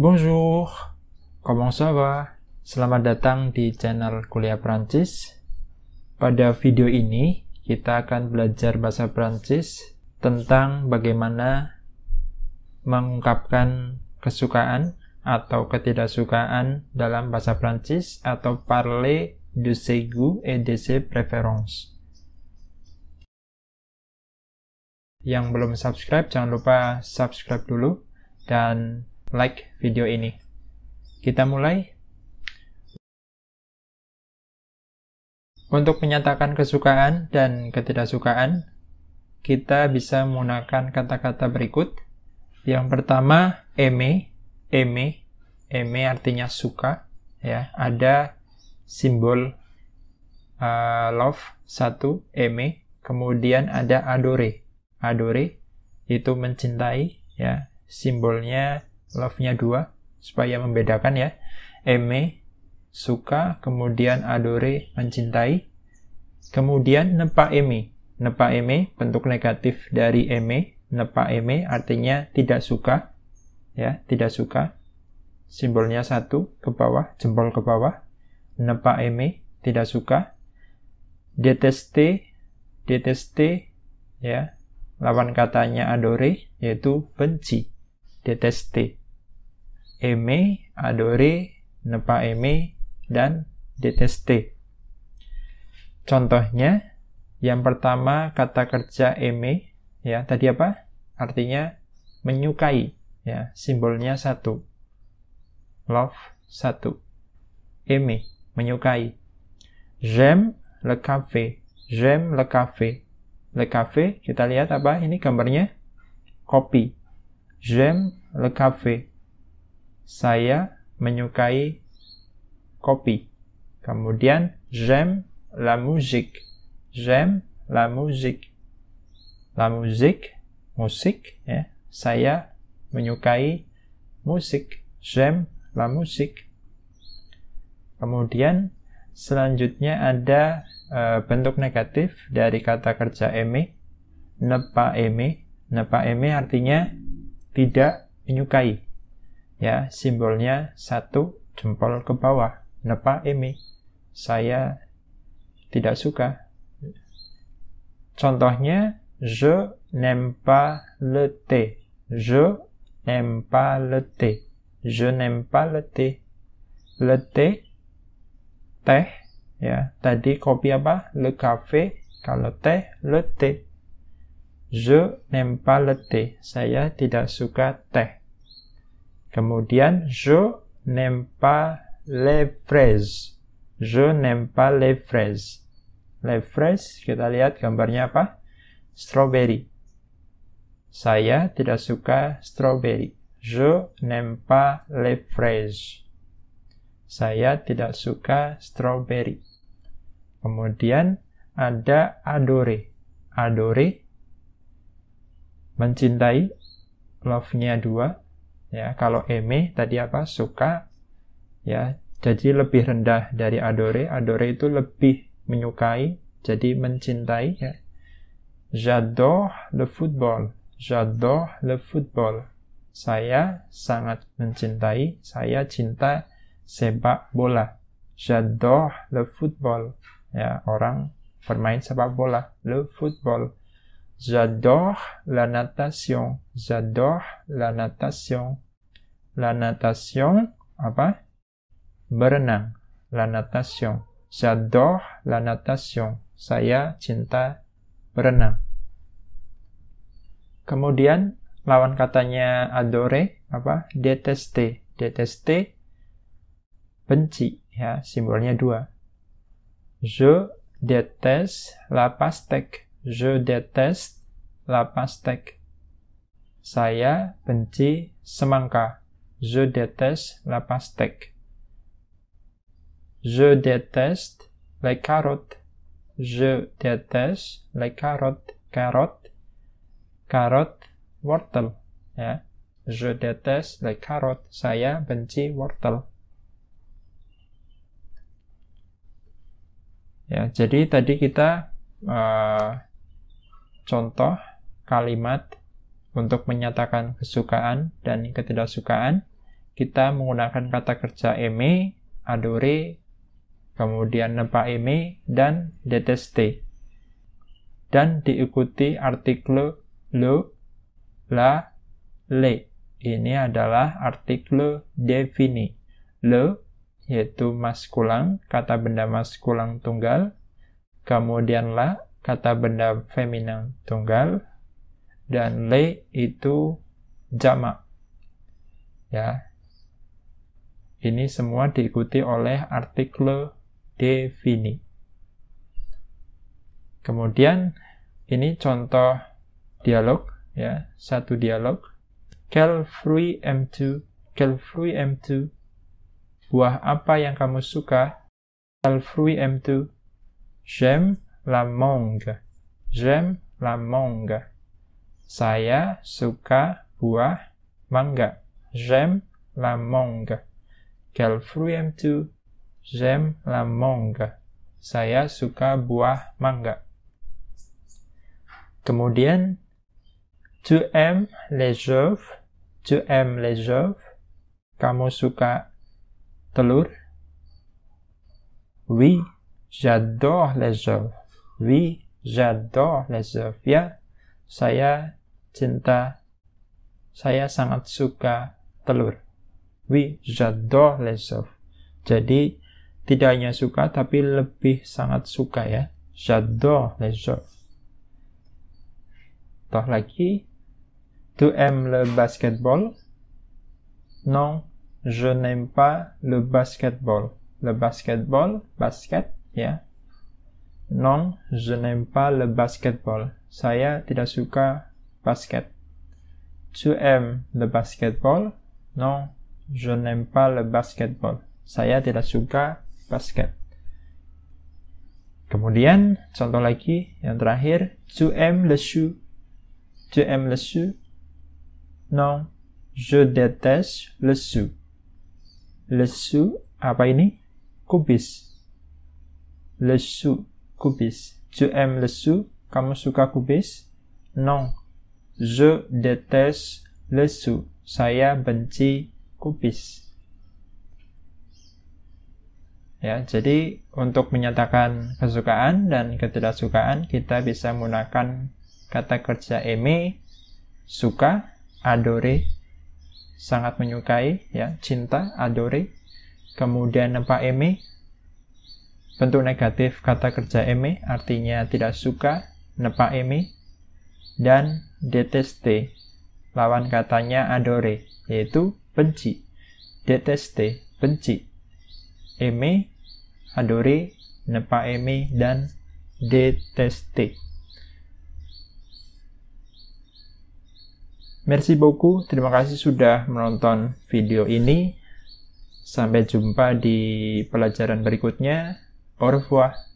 Bonjour, comment ça va? Selamat datang di channel Kuliah Prancis. Pada video ini, kita akan belajar bahasa Prancis tentang bagaimana mengungkapkan kesukaan atau ketidaksukaan dalam bahasa Prancis atau parler de ses goûts et de ses préférences. Yang belum subscribe, jangan lupa subscribe dulu dan like video ini. Kita mulai. Untuk menyatakan kesukaan dan ketidaksukaan, kita bisa menggunakan kata-kata berikut. Yang pertama, eme, eme, eme artinya suka, ya. Ada simbol uh, love satu eme, kemudian ada adore, adore itu mencintai, ya. Simbolnya love-nya dua supaya membedakan ya eme suka kemudian adore mencintai kemudian nepa eme nepa eme bentuk negatif dari eme nepa eme artinya tidak suka ya tidak suka simbolnya satu ke bawah jempol ke bawah nepa eme tidak suka deteste deteste ya lawan katanya adore yaitu benci deteste eme, adore, ne eme, dan deteste. Contohnya, yang pertama kata kerja eme, ya tadi apa? Artinya menyukai, ya simbolnya satu, love satu, eme menyukai. J'aime le café, j'aime le café, le café kita lihat apa? Ini gambarnya kopi. J'aime le café, saya menyukai kopi. Kemudian j'aime la musique. J'aime la musique. La musique, musik ya. Saya menyukai musik. J'aime la musique. Kemudian selanjutnya ada uh, bentuk negatif dari kata kerja eme, Ne eme, aimer. eme artinya tidak menyukai ya simbolnya satu jempol ke bawah nepa emi saya tidak suka contohnya je n'aime pas le thé je n'aime pas le thé je n'aime le thé le thé teh ya tadi kopi apa le cafe kalau teh le thé je n'aime le thé saya tidak suka teh Kemudian je n'aime pas les fraises. Je n'aime pas les fraises. Les fraises kita lihat gambarnya apa? Strawberry. Saya tidak suka strawberry. Je n'aime pas les fraises. Saya tidak suka strawberry. Kemudian ada adore. Adore mencintai love-nya dua ya kalau eme tadi apa suka ya jadi lebih rendah dari adore adore itu lebih menyukai jadi mencintai ya j'adore le football j'adore le football saya sangat mencintai saya cinta sepak bola j'adore le football ya orang bermain sepak bola le football J'adore la natation. J'adore la natation. La natation apa? Berenang. La natation. J'adore la natation. Saya cinta berenang. Kemudian lawan katanya adore apa? Deteste. Deteste benci ya simbolnya dua. Je déteste la pastèque. Je déteste la pastèque. Saya benci semangka. Je déteste la pastèque. Je déteste les carottes. Je déteste les carottes. Carrot, carrot, wortel. Ya. Je déteste les carottes. Saya benci wortel. Ya, jadi tadi kita uh, contoh kalimat untuk menyatakan kesukaan dan ketidaksukaan, kita menggunakan kata kerja eme, adore, kemudian nepa eme, dan deteste. Dan diikuti artikel lo, la, le. Ini adalah artikel defini. Lo, yaitu maskulang, kata benda maskulang tunggal. Kemudian la, kata benda feminin tunggal dan le itu jamak. Ya. Ini semua diikuti oleh artikel defini. Kemudian ini contoh dialog ya, satu dialog. Kel free M2, Kel free M2. Buah apa yang kamu suka? Kel free M2. Jam la mangue. J'aime la mangue. Saya suka buah mangga. J'aime la mangue. Quel fruit aimes-tu? J'aime la mangue. Saya suka buah mangga. Kemudian, tu aimes les jeux? Tu aimes les jeux? Kamu suka telur? Oui, j'adore les jeux. We j'adore les ya. Saya cinta saya sangat suka telur. Wi j'adore les Jadi tidak hanya suka tapi lebih sangat suka ya. J'adore les Toh lagi tu em le basketball? Non, je n'aime pas le basketball. Le basketball, basket ya. Non, je n'aime pas le basketball. Saya tidak suka basket. Tu aimes le basketball? Non, je n'aime pas le basketball. Saya tidak suka basket. Kemudian, contoh lagi yang terakhir. Tu aimes le chou? Tu aimes le chou? Non, je déteste le Sou Le Sou apa ini? Kubis. Le chou. kubis. Tu aimes le sou? Kamu suka kubis? Non. Je déteste le sou. Saya benci kubis. Ya, jadi untuk menyatakan kesukaan dan ketidaksukaan kita bisa menggunakan kata kerja eme, suka, adore, sangat menyukai, ya, cinta, adore. Kemudian apa eme. Bentuk negatif kata kerja eme artinya tidak suka, nepa eme, dan deteste lawan katanya adore yaitu benci. Deteste benci. Eme, adore, nepa eme, dan deteste. Merci beaucoup, terima kasih sudah menonton video ini. Sampai jumpa di pelajaran berikutnya. ارفع